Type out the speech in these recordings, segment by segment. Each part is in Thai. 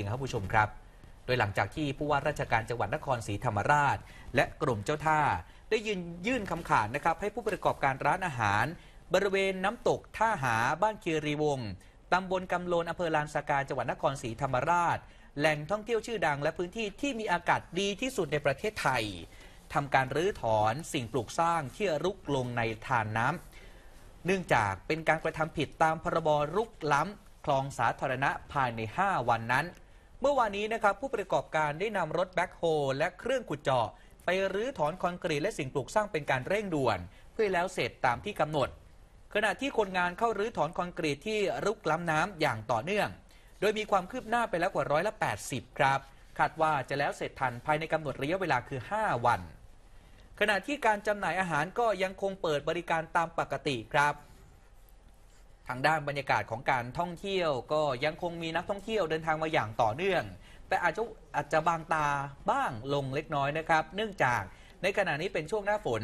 ครับผู้ชมครับ โดยหลังจากที่ผู้ว่าราชการจังหวัดนครศรีธรรมราช และกลุ่มเจ้าท่า ได้ยืนยื่นคำขาดนะครับ ให้ผู้ประกอบการร้านอาหาร บริเวณน้ำตก ท่าหาบ้านเคียรีวงตำบลกาโลนอำเภอลานสากาจังหวัดนครศรีธรรมราช แหล่งท่องเที่ยวชื่อดังและพื้นที่ ที่มีอากาศดีที่สุดในประเทศไทย ทำการรื้อถอนสิ่งปลูกสร้างที่รุกลงในทานน้ำเนื่องจากเป็นการกระทำผิดตามพรบรุกล้ำ คลองสาธารณะภายใน 5 วันนั้นเมื่อวานนี้นะครับผู้ประกอบการได้นำรถแบ็คโฮและเครื่องขุดเจาะไปรื้อถอนคอนกรีตและสิ่งปลูกสร้างเป็นการเร่งด่วน เพื่อแล้วเสร็จตามที่กำหนด ขณะที่คนงานเข้ารื้อถอนคอนกรีตที่รุกล้ำน้ำอย่างต่อเนื่อง โดยมีความคืบหน้าไปแล้วกว่าร้อยละ80 ครับ คาดว่าจะแล้วเสร็จทันภายในกำหนดระยะเวลาคือ 5 วัน ขณะที่การจำหน่ายอาหารก็ยังคงเปิดบริการตามปกติครับทางด้านบรรยากาศของการท่องเที่ยวก็ยังคงมีนักท่องเที่ยวเดินทางมาอย่างต่อเนื่อง แต่อาจจะอาจจะบางตาบ้างลงเล็กน้อยนะครับ เนื่องจากในขณะนี้เป็นช่วงหน้าฝน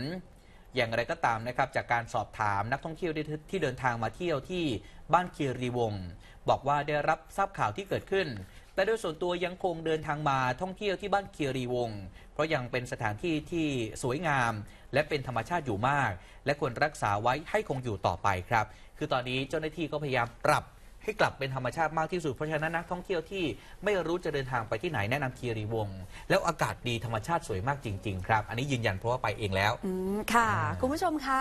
อย่างไรก็ตามนะครับ จากการสอบถามนักท่องเที่ยวที่เดินทางมาเที่ยวที่บ้านเคียรีวง บอกว่าได้รับทราบข่าวที่เกิดขึ้นแต่โดยส่วนตัวยังคงเดินทางมาท่องเที่ยวที่บ้านเคียรีวง เพราะยังเป็นสถานที่ที่สวยงาม และเป็นธรรมชาติอยู่มากและควรรักษาไว้ให้คงอยู่ต่อไปครับ คือตอนนี้เจ้าหน้าที่ก็พยายามปรับให้กลับเป็นธรรมชาติมากที่สุดเพราะฉะนั้นนักท่องเที่ยวที่ไม่รู้จะเดินทางไปที่ไหนแนะนำคีรีวง แล้วอากาศดีธรรมชาติสวยมากจริงๆครับอันนี้ยืนยันเพราะว่าไปเองแล้ว ค่ะคุณผู้ชมคะ